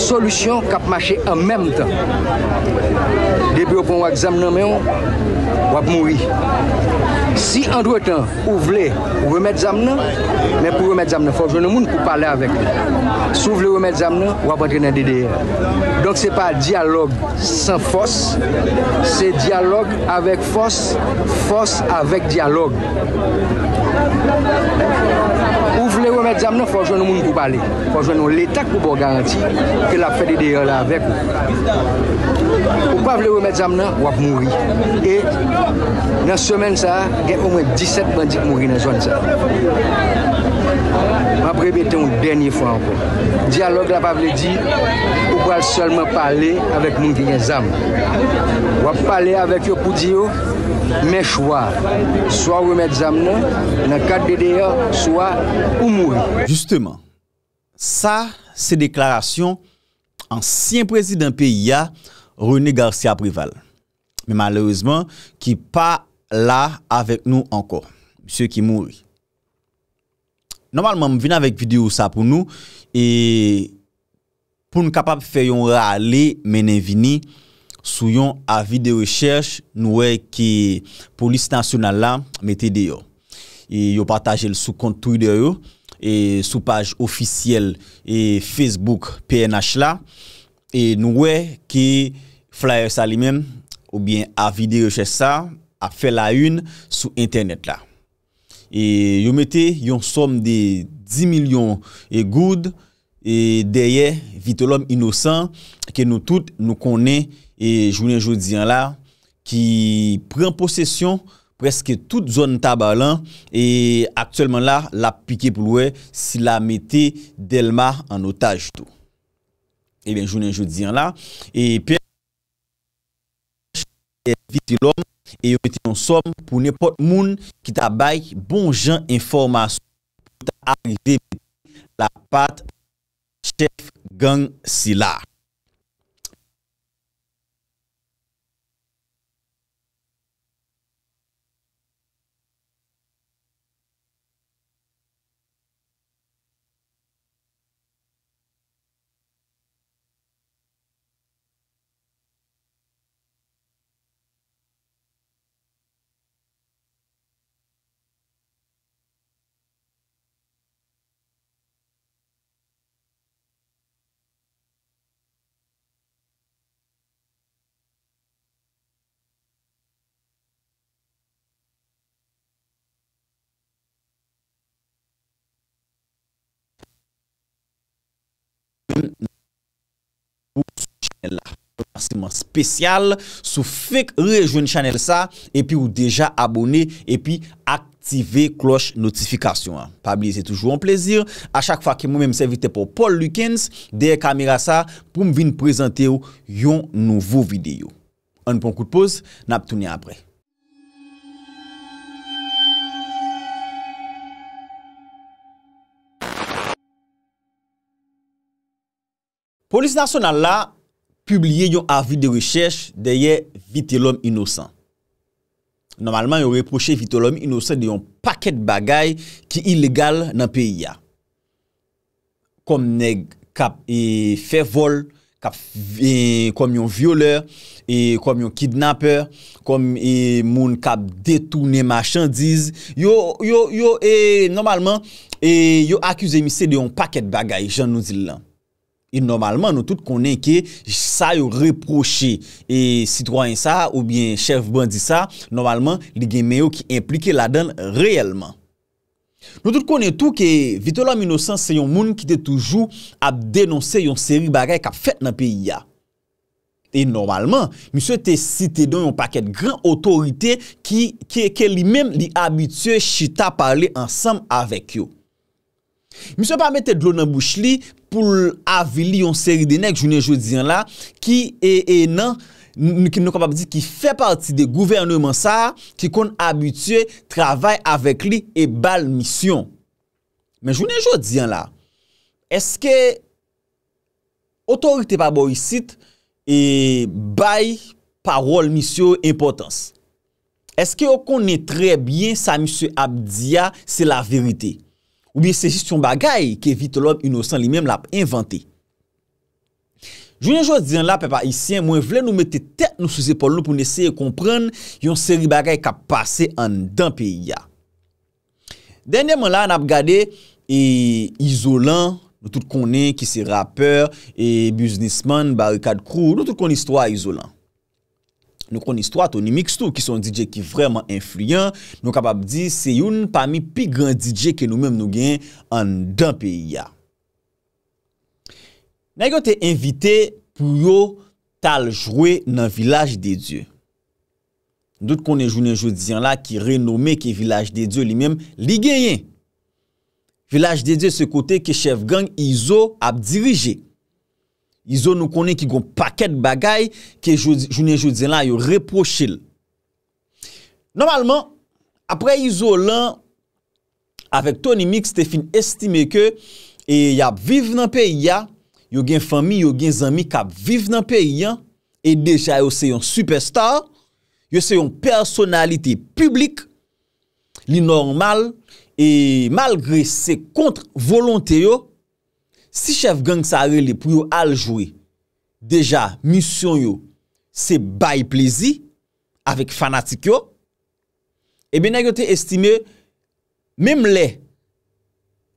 solusyon kap mache an menm tan debi ou pon wak zam nan menon wap moui si an dwe tan ou vle remet zam nan men pou remet zam nan, fok jounen moun pou pale avek sou vle remet zam nan wap an tenen dede donk se pa dialog san fos se dialog avek fos fos avek dialog fos avek dialog Non, non? Ou pa vle ou met zam nan, fwa jwen nou moun kou pale. Fwa jwen nou letak ou bo garanti ke la fede de yon la avek ou. Ou pa vle ou met zam nan, wap mouri. E nan semen sa, gen ou mwen 17 bandik mouri nan zon sa. répéter une dernière fois encore. Dialogue, là, bas veut dire, on pas seulement parler avec nous qui parler avec eux pour dire, mes choix, soit remettre les âmes dans le cadre de soit vous mourrez. Justement, ça, c'est déclaration ancien président PIA, René Garcia Prival. Mais malheureusement, qui pas là avec nous encore. Monsieur qui mourit. Nomalman mwen vina vek video sa pou nou, e pou nou kapap fè yon re ale menen vini sou yon avi de rechèche nou wè ki polis tansyonal la metè de yo. E yo patajè l sou kontou yon video, sou page ofisyel e Facebook PNH la, nou wè ki flyer sa li men ou avi de rechèche sa a fè la yon sou internet la. E yon mette yon som de 10 milyon e goud e Derye vite lom inosan Ke nou tout nou konen Jounen Joudian la Ki pren posesyon Preske tout zon tabalan Et aktuelman la la pike pou loue Si la mette Delmar eh an otaj do Jounen Joudian la Et pe Vite lom E yo pete yon som pou nepot moun ki tabay bon jan informasyon pou ta arive la pat chef gang sila. Ou sou chanel la Spesyal Sou fek rejwen chanel sa E pi ou deja abone E pi aktive kloche notifikasyon Pabliye se toujou an plezir A chak fa ki mou men mse evite pou Paul Lukens Deye kamera sa Pou m vin prezante yo yon nouvo video An pon kout pose Nap touni apre Polis nasyonal la publie yon avi de rechèche deye vite l'om inosan. Normalman yon reproche vite l'om inosan deyon paket bagay ki ilegal nan peyi ya. Kom neg kap fe vol, kom e, yon viole, kom e, yon kidnapper, kom yon e, moun kap detounen machan diz, yon akuse misè deyon paket bagay jan nou zil lan. E normalman nou tout konen ke sa yo reproche e sitwoyen sa ou bien chef bandi sa, normalman li gen meyo ki implike la den reyelman. Nou tout konen tou ke Vitola 1900 se yon moun ki te toujou ap denonse yon seri bagay kap fet nan piya. E normalman, miso te site don yon paket gran otorite ki ke li men li abitue chita pale ansam avek yo. Misyon pa mette dlo nan bouch li pou avili yon seri denek jounen joun diyan la Ki e nan, nou ki nou kap ap di ki fe parti de gouvernement sa Ki kon abutye travay avek li e bal misyon Men jounen joun diyan la Eske otorite pa bo yisit e bay parol misyon importans Eske yo konen trebyen sa misyon ap diya se la verite Ou biye sejist yon bagay ke vitolob inosan li menm la ap inventi. Jounen jwaz diyan la pe pa isyen mwen vle nou mette tek nou sou zepol nou pou neseye kompran yon seri bagay ka pase an dan pe ya. Denye mwen la an ap gade e izolan nou tout konen ki se rapper e businessman barikad kru nou tout konen istwa izolan. Nou koni stwa to, ni mikstou ki son DJ ki vreman influyen. Nou kapab di se yon pami pi gran DJ ke nou menm nou gen an dan pe ya. Na yon te invite pou yo tal jwe nan Vilaj de Diyo. Dout konen jwe nan jwe diyan la ki renome ke Vilaj de Diyo li menm li genyen. Vilaj de Diyo se kote ke chef gang Izo ap dirije. Izo nou konen ki gon paket bagay, ke jounen joudzen lan yo reprochil. Normalman, apre izo lan, avek Tony Mix, te fin estime ke, e yap viv nan peyi ya, yo gen fami, yo gen zami, ka viv nan peyi yan, e deja yo seyon superstar, yo seyon personalite publik, li normal, e malgre se kontre volonte yo, Si chef gang sa rele pou yo aljoui deja misyon yo se bay plezi avik fanatik yo, ebe nan yo te estime, mem le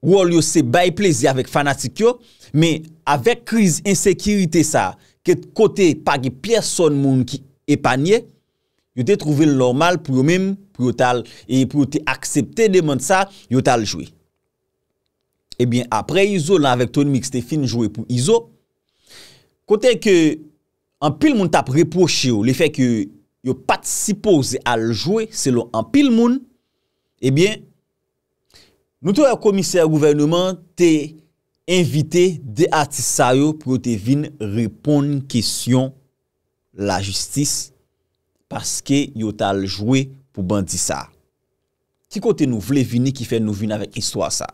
wol yo se bay plezi avik fanatik yo, me avik kriz insekirite sa, ket kote pagi person moun ki epanye, yo te trove l normal pou yo menm pou yo tal, e pou yo te aksepte deman sa, yo taljoui. Ebyen, eh apre Izo lan vek Tonimi Xtefine jowe pou Izo, kote ke an pil moun tap reproche oh, yo, le fey ke eh yo patisipoze al jowe selo an pil moun, ebyen, nou te wè komisè gouvernement te invite de atisay yo pou yo te vin repon kisyon la jistis paske yo tal jowe pou bandi sa. Ti kote nou vle vini ki fè nou vini avèk histwa sa?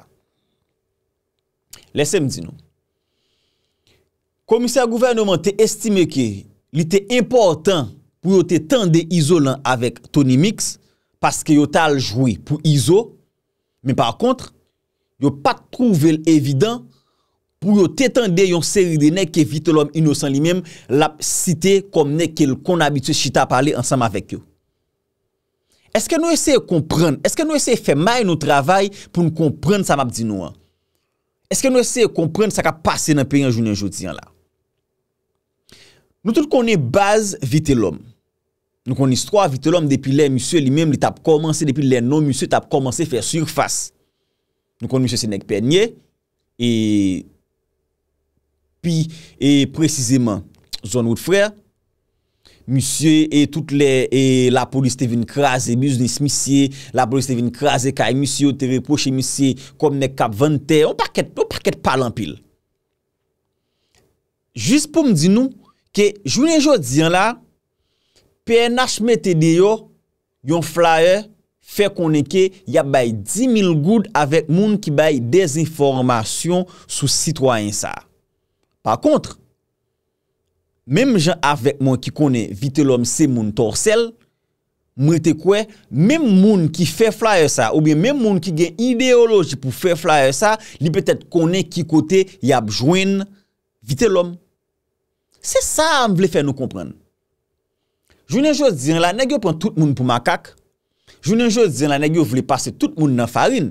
Lese mdino, komisyar gouvernement te estime ki li te importan pou yo te tende izo lan avèk Tony Mix paske yo tal jwi pou izo, men par kontre, yo pat trouve l evidant pou yo te tende yon seri de nek ke vite l om inosan li mem la site kom nek ke l kon abitse chita pale ansam avèk yo. Eske nou esè kompren, eske nou esè fè may nou travay pou nou kompren sa mabdino an? Eske nou esè komprende sa ka pase nan pe yon joun yon joutiyan la? Nou tout konè base vite l'om. Nou konè stroi vite l'om depi lè, misyo li mèm li tap komanse depi lè, non misyo tap komanse fè surface. Nou konè misyo se nek pe nye, e pi, e prezizèman zon wout freyè, misye, e tout le, e la polis te vin kras, e biznis misye, la polis te vin kras, e ka emisyyo, te vin poche emisyye, kom ne kap vante, ou pak et palan pil. Jist pou m di nou, ke jounen jodi an la, PNH mette di yo, yon flyer, fe konen ke, ya bay 10.000 goud, avek moun ki bay dezinformasyon sou sitwayen sa. Par kontre, Mem jen avèk mwen ki konè vite lòm se moun torsel, mwen te kwe, mem moun ki fè flayè sa, ou bien mem moun ki gen ideoloji pou fè flayè sa, li pètè konè ki kote yab jwen vite lòm. Se sa mwen vle fè nou kompren. Jounen jòz diyen la, negyo pon tout moun pou makak, jounen jòz diyen la, negyo vle pase tout moun nan farin,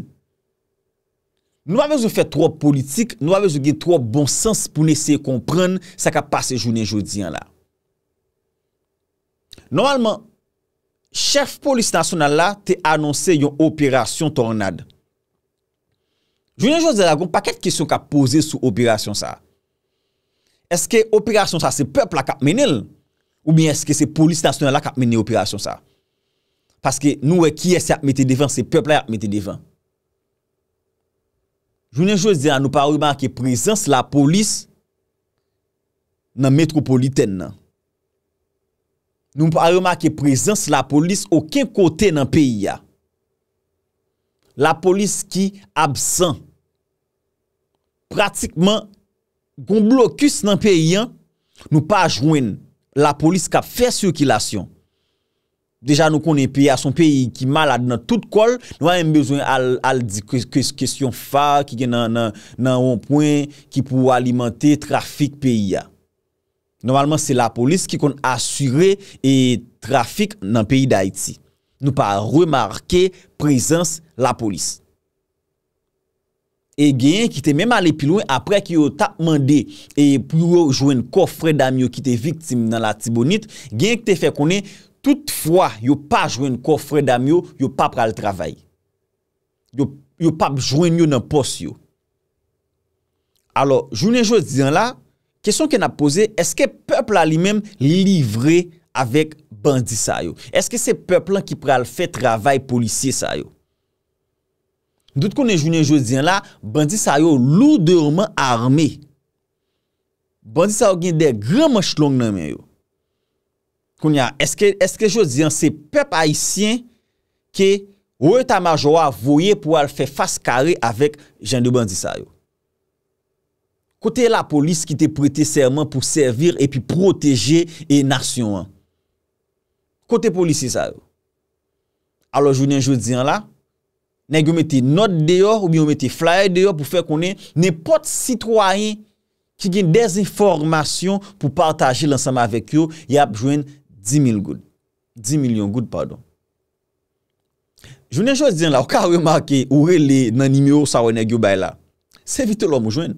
Nou avèz ou fè tro politik, nou avèz ou gè tro bon sens pou nè sè yè komprèn sa ka pase jounen joudiyan la. Normalman, chef polis nasyonal la te anonsè yon operasyon tornade. Jounen joudiyan la kon, pa ket kisyon ka pose sou operasyon sa? Eske operasyon sa se pepl la kap menel ou mi eske se polis nasyonal la kap menel operasyon sa? Paske nou wè kiye se ap mette devan se pepl la ap mette devan. Jounen jous di nan nou pa remak ke prezans la polis nan metropoliten nan. Nou pa remak ke prezans la polis oken kote nan peyi ya. La polis ki absan pratikman goun blokus nan peyi an nou pa jounen la polis ka fey sirkilasyon. Deja nou konen peyi a son peyi ki malade nan tout kol, nou a yon bezwen al di kesyon fa ki gen nan yon pwen ki pou alimante trafik peyi a. Normalman se la polis ki kon asyre e trafik nan peyi da iti. Nou pa remarke prezans la polis. E genye ki te menm ale pilouen apre ki yo ta mande e pou yo jwen kofre dami yo ki te viktim nan la tibonit, genye ki te fe konen... toutfwa yo pa jwen kofre dam yo, yo pa pral travay. Yo pa jwen yo nan pos yo. Alors, jounen jounen la, kesyon ken ap pose, eske pepl alimem livre avèk bandi sa yo? Eske se pepl lan ki pral fè travay polisye sa yo? Dout konen jounen jounen la, bandi sa yo loudè ouman arme. Bandi sa yo gen de grè mè chlong nan men yo. Koun ya, eske jo diyan se pep haisyen ke ou e ta majwa voye pou al fe fase kare avek jan de bandi sa yo. Kote la polis ki te prete serman pou servir e pi proteje e nasyon an. Kote polis se sa yo. Alo jounen jo diyan la, nan gyo mette not deyo ou gyo mette flyer deyo pou fe konen nepot sitwoyen ki gen dezinformasyon pou partaje lansame avek yo, yap jounen 10.000 goud. 10.000.000 goud, pardon. Jounen Jouz diyan la, w ka remake, w rele nan nimeyo sa wene gyobay la, se vite lom mou jwen.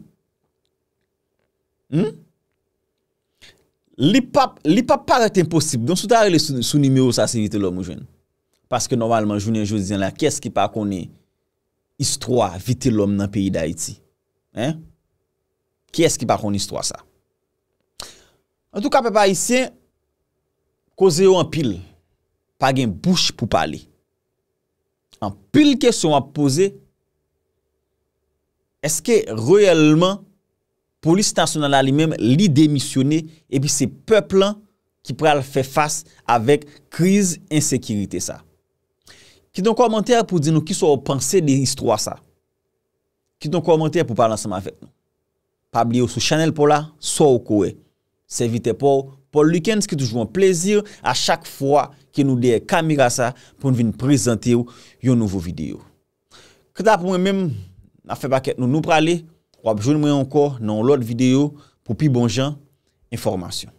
Hmm? Li pap, li pap parat imposib, don sou ta rele sou nimeyo sa, se vite lom mou jwen. Paske normalman, jounen Jouz diyan la, kès ki pa koni istroa vite lom nan peyi da iti. Hein? Kès ki pa koni istroa sa. An tou ka pepa iti, Koze yo an pil, pa gen bouch pou pali. An pil kesyon ap pose, eske reyelman polis tansyonan la li menm li demisyone, epi se peplan ki pral fè fass avèk kriz, insekiritè sa. Kiton komantè pou di nou ki sou ou panse li istro a sa. Kiton komantè pou palan seman avèk nou. Pa bli yo sou chanel pou la, sou ou kowe. Se vite pou, pou lukens ki toujou an plezir a chak fwa ki nou deye kamigasa pou nou vin prezante yo yon nouvo video. Kida pou mwen menm, na fe baket nou nou prale, wap joun mwen ankor nan lout video pou pi bon jan, informasyon.